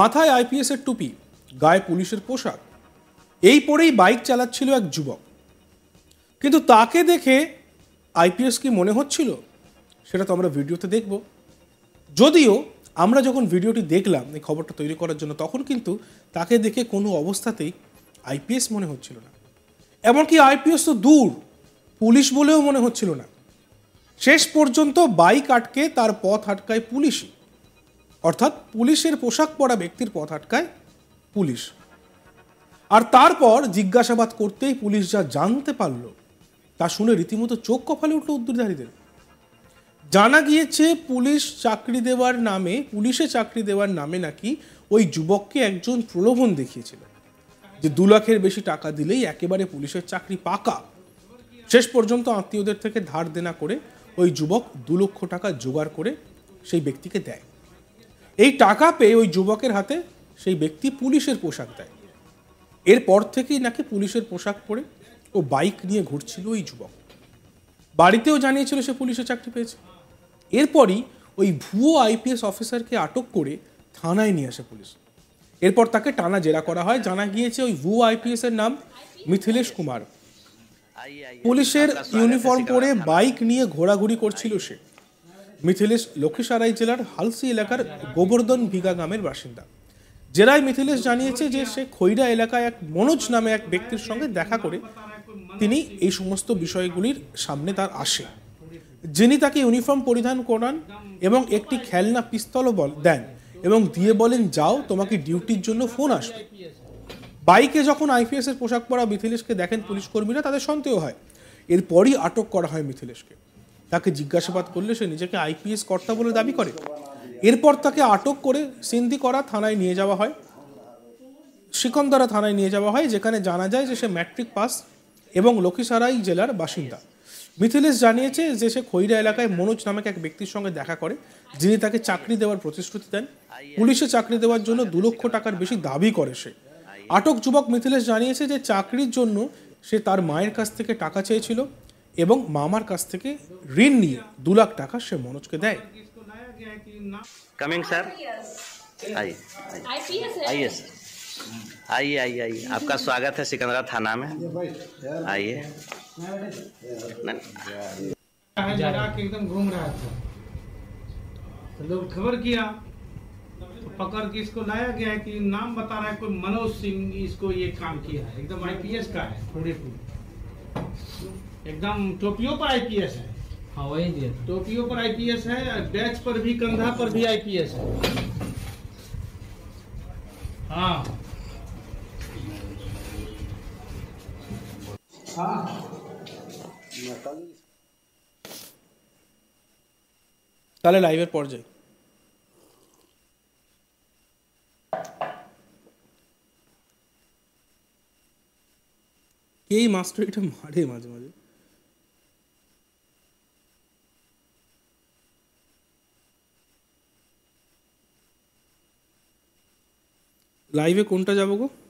মাথায় আইপিএসের টুপি গায়ে পুলিশের পোশাক এই পরেই বাইক চালাচ্ছিল এক যুবক কিন্তু তাকে দেখে আইপিএস কি মনে হচ্ছিল সেটা তো আমরা ভিডিওতে দেখব যদিও আমরা যখন ভিডিওটি দেখলাম এই খবরটা তৈরি করার জন্য তখন কিন্তু তাকে দেখে কোনো অবস্থাতেই আইপিএস মনে হচ্ছিল না এমনকি আইপিএস তো দূর পুলিশ বলেও মনে হচ্ছিল না শেষ পর্যন্ত বাইক আটকে তার পথ আটকায় পুলিশই অর্থাৎ পুলিশের পোশাক পরা ব্যক্তির পথ আটকায় পুলিশ আর তারপর জিজ্ঞাসাবাদ করতেই পুলিশ যা জানতে পারল তা শুনে রীতিমতো চোখ কপালে উঠল উদ্ধারীদের জানা গিয়েছে পুলিশ চাকরি দেওয়ার নামে পুলিশে চাকরি দেওয়ার নামে নাকি ওই যুবককে একজন প্রলোভন দেখিয়েছিল যে দু লাখের বেশি টাকা দিলেই একেবারে পুলিশের চাকরি পাকা শেষ পর্যন্ত আত্মীয়দের থেকে ধার দেনা করে ওই যুবক দু লক্ষ টাকা জোগাড় করে সেই ব্যক্তিকে দেয় এই টাকা পেয়ে ওই যুবকের হাতে সেই ব্যক্তি পুলিশের পোশাক দেয় এরপর থেকেই নাকি পুলিশের পোশাক পরে ও বাইক নিয়ে ঘুরছিল ওই যুবক বাড়িতেও জানিয়েছিল সে পুলিশে চাকরি পেয়েছে এরপরই ওই ভুয়ো আইপিএস অফিসারকে আটক করে থানায় নিয়ে আসে পুলিশ এরপর তাকে টানা জেরা করা হয় জানা গিয়েছে ওই ভুয়ো আইপিএস এর নাম মিথিলেশ কুমার পুলিশের ইউনিফর্ম পরে বাইক নিয়ে ঘোরাঘুরি করছিল সে মিথিলেশ লক্ষ্মীসারাই জেলার হালসি এলাকার গোবর্ধন ভিগা গ্রামের বাসিন্দা জেলায় মিথিলেশ জানিয়েছে যে সে খৈরা এলাকায় এক মনোজ নামে এক ব্যক্তির সঙ্গে দেখা করে তিনি এই সমস্ত বিষয়গুলির সামনে তার আসে যিনি তাকে ইউনিফর্ম পরিধান করান এবং একটি খেলনা পিস্তলও বল দেন এবং দিয়ে বলেন যাও তোমাকে ডিউটির জন্য ফোন আসবে বাইকে যখন আইপিএসের পোশাক পরা মিথিলেশকে দেখেন পুলিশ কর্মীরা তাদের সন্দেহ হয় এরপরই আটক করা হয় মিথিলেশকে তাকে জিজ্ঞাসাবাদ করলে সে নিজেকে আইপিএস কর্তা বলে দাবি করে এরপর তাকে আটক করে সিন্ধি করা থানায় নিয়ে যাওয়া হয় সিকন্দরা থানায় নিয়ে যাওয়া হয় যেখানে জানা যায় যে সে ম্যাট্রিক পাস এবং লক্ষিসারাই জেলার বাসিন্দা মিথিলেশ জানিয়েছে যে সে খৈরা এলাকায় মনোজ নামক এক ব্যক্তির সঙ্গে দেখা করে যিনি তাকে চাকরি দেওয়ার প্রতিশ্রুতি দেন পুলিশে চাকরি দেওয়ার জন্য দু লক্ষ টাকার বেশি দাবি করে সে আটক যুবক মিথিলেশ জানিয়েছে যে চাকরির জন্য সে তার মায়ের কাছ থেকে টাকা চেয়েছিল এবং মামার কাছ থেকে ঋণ নিয়ে দু লাখ টাকা সে মনোজকে দেয় কামিং স্যার আইয়ে आइए आइए आइए आपका स्वागत है सिकंदरा थाना में आइए एकदम घूम रहा था तो लोग खबर किया तो पकड़ के इसको लाया गया है कि नाम बता रहा है कोई मनोज सिंह इसको ये काम किया है एकदम आईपीएस का है थोड़े पूरे एकदम टोपियों पर आईपीएस है हाँ वही दिए टोपियों पर आईपीएस है बैच पर भी कंधा पर भी आईपीएस है हाँ हाँ তাহলে লাইভের जाए কে মাস্টারিটা মারে মাঝে মাঝে লাইভে কোনটা যাবো গো